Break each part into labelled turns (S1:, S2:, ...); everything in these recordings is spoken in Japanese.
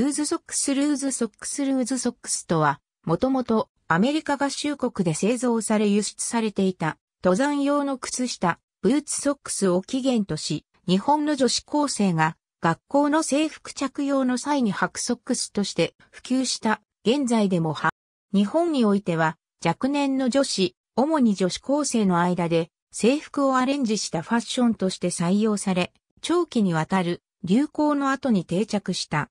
S1: ルーズソックスルーズソックスルーズソックスとは、もともとアメリカ合衆国で製造され輸出されていた登山用の靴下、ブーツソックスを起源とし、日本の女子高生が学校の制服着用の際に履くソックスとして普及した現在でも派。日本においては若年の女子、主に女子高生の間で制服をアレンジしたファッションとして採用され、長期にわたる流行の後に定着した。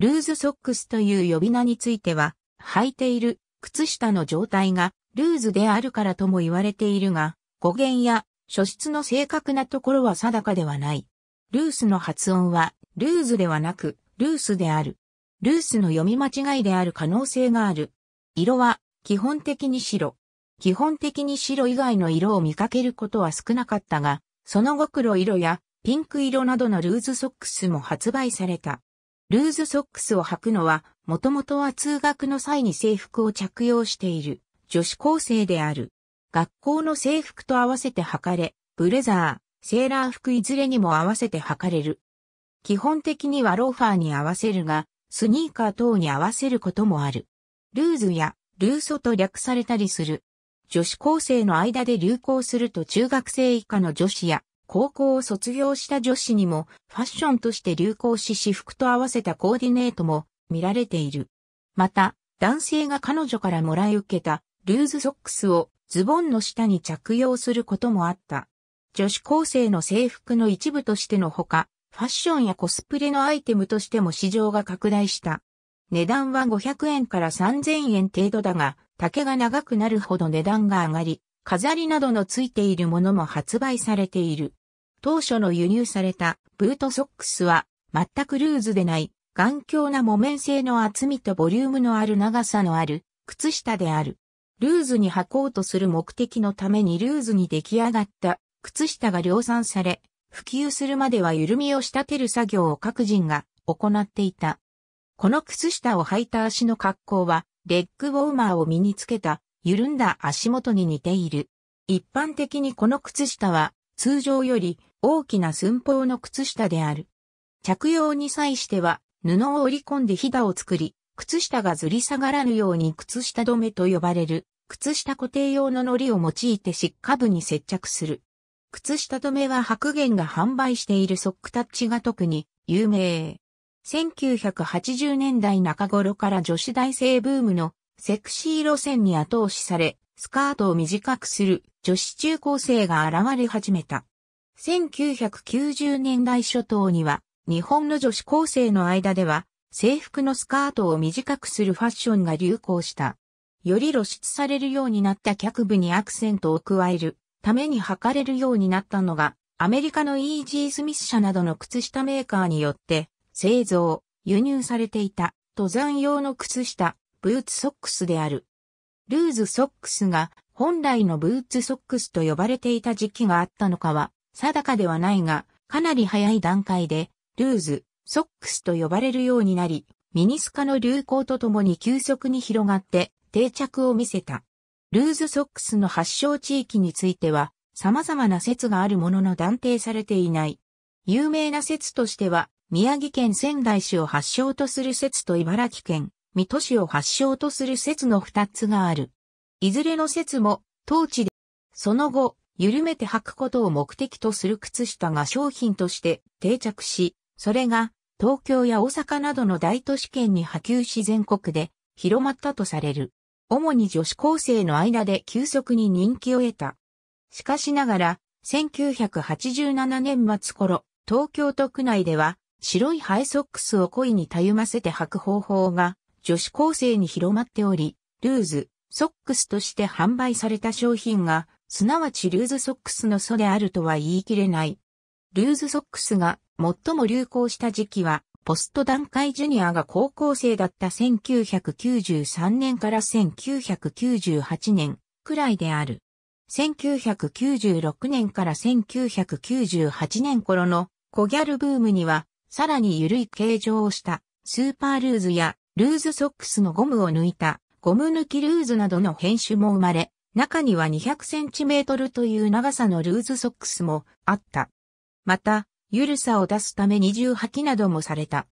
S1: ルーズソックスという呼び名については、履いている靴下の状態がルーズであるからとも言われているが、語源や書質の正確なところは定かではない。ルースの発音は、ルーズではなく、ルースである。ルースの読み間違いである可能性がある。色は、基本的に白。基本的に白以外の色を見かけることは少なかったが、その後黒色やピンク色などのルーズソックスも発売された。ルーズソックスを履くのは、もともとは通学の際に制服を着用している女子高生である。学校の制服と合わせて履かれ、ブレザー、セーラー服いずれにも合わせて履かれる。基本的にはローファーに合わせるが、スニーカー等に合わせることもある。ルーズやルーソと略されたりする。女子高生の間で流行すると中学生以下の女子や高校を卒業した女子にもファッションとして流行し私服と合わせたコーディネートも見られている。また、男性が彼女からもらい受けたルーズソックスをズボンの下に着用することもあった。女子高生の制服の一部としてのほか、ファッションやコスプレのアイテムとしても市場が拡大した。値段は500円から3000円程度だが、丈が長くなるほど値段が上がり、飾りなどのついているものも発売されている。当初の輸入されたブートソックスは全くルーズでない頑強な木綿製の厚みとボリュームのある長さのある靴下である。ルーズに履こうとする目的のためにルーズに出来上がった靴下が量産され、普及するまでは緩みを仕立てる作業を各人が行っていた。この靴下を履いた足の格好は、レッグウォーマーを身につけた緩んだ足元に似ている。一般的にこの靴下は通常より大きな寸法の靴下である。着用に際しては、布を折り込んでひだを作り、靴下がずり下がらぬように靴下止めと呼ばれる、靴下固定用の糊を用いて湿下部に接着する。靴下止めは白玄が販売しているソックタッチが特に有名。1980年代中頃から女子大生ブームのセクシー路線に後押しされ、スカートを短くする女子中高生が現れ始めた。1990年代初頭には、日本の女子高生の間では、制服のスカートを短くするファッションが流行した。より露出されるようになった脚部にアクセントを加えるために履かれるようになったのが、アメリカのイージー・スミス社などの靴下メーカーによって製造、輸入されていた登山用の靴下、ブーツソックスである。ルーズソックスが本来のブーツソックスと呼ばれていた時期があったのかは定かではないが、かなり早い段階で、ルーズ、ソックスと呼ばれるようになり、ミニスカの流行とともに急速に広がって定着を見せた。ルーズソックスの発祥地域については、様々な説があるものの断定されていない。有名な説としては、宮城県仙台市を発祥とする説と茨城県水戸市を発祥とする説の二つがある。いずれの説も、当地で、その後、緩めて履くことを目的とする靴下が商品として定着し、それが東京や大阪などの大都市圏に波及し全国で広まったとされる。主に女子高生の間で急速に人気を得た。しかしながら、1987年末頃、東京都区内では白いハイソックスを恋にたゆませて履く方法が女子高生に広まっており、ルーズ、ソックスとして販売された商品がすなわちルーズソックスの祖であるとは言い切れない。ルーズソックスが最も流行した時期は、ポスト段階ジュニアが高校生だった1993年から1998年くらいである。1996年から1998年頃の小ギャルブームには、さらに緩い形状をしたスーパールーズやルーズソックスのゴムを抜いたゴム抜きルーズなどの編集も生まれ、中には200センチメートルという長さのルーズソックスもあった。また、ゆるさを出すため二重履きなどもされた。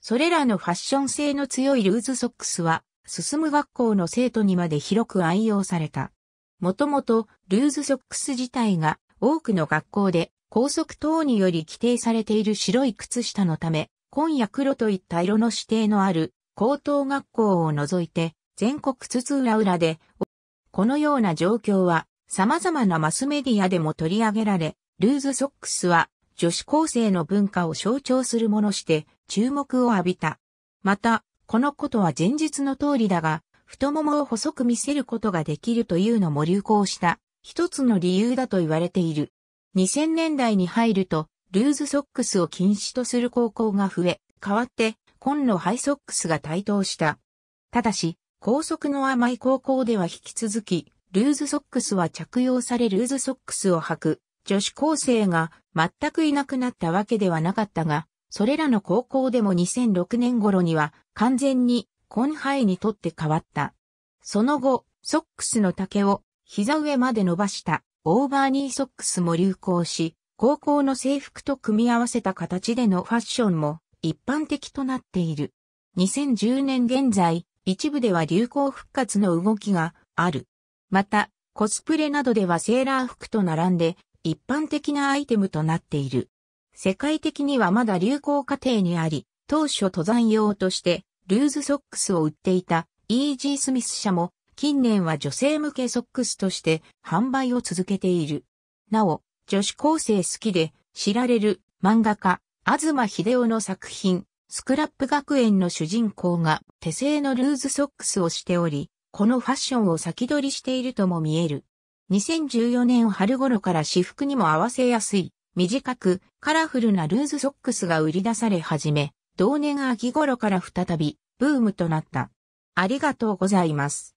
S1: それらのファッション性の強いルーズソックスは、進む学校の生徒にまで広く愛用された。もともと、ルーズソックス自体が多くの学校で高速等により規定されている白い靴下のため、紺や黒といった色の指定のある高等学校を除いて、全国津々浦々でこのような状況は様々なマスメディアでも取り上げられ、ルーズソックスは女子高生の文化を象徴するものして注目を浴びた。また、このことは前述の通りだが、太ももを細く見せることができるというのも流行した一つの理由だと言われている。2000年代に入ると、ルーズソックスを禁止とする高校が増え、代わって、紺のハイソックスが台頭した。ただし、高速の甘い高校では引き続き、ルーズソックスは着用されルーズソックスを履く女子高生が全くいなくなったわけではなかったが、それらの高校でも2006年頃には完全に根肺にとって変わった。その後、ソックスの丈を膝上まで伸ばしたオーバーニーソックスも流行し、高校の制服と組み合わせた形でのファッションも一般的となっている。2010年現在、一部では流行復活の動きがある。また、コスプレなどではセーラー服と並んで一般的なアイテムとなっている。世界的にはまだ流行過程にあり、当初登山用としてルーズソックスを売っていたイージー・スミス社も近年は女性向けソックスとして販売を続けている。なお、女子高生好きで知られる漫画家、東秀夫の作品、スクラップ学園の主人公が手製のルーズソックスをしており、このファッションを先取りしているとも見える。2014年春頃から私服にも合わせやすい、短く、カラフルなルーズソックスが売り出され始め、同年秋頃から再び、ブームとなった。ありがとうございます。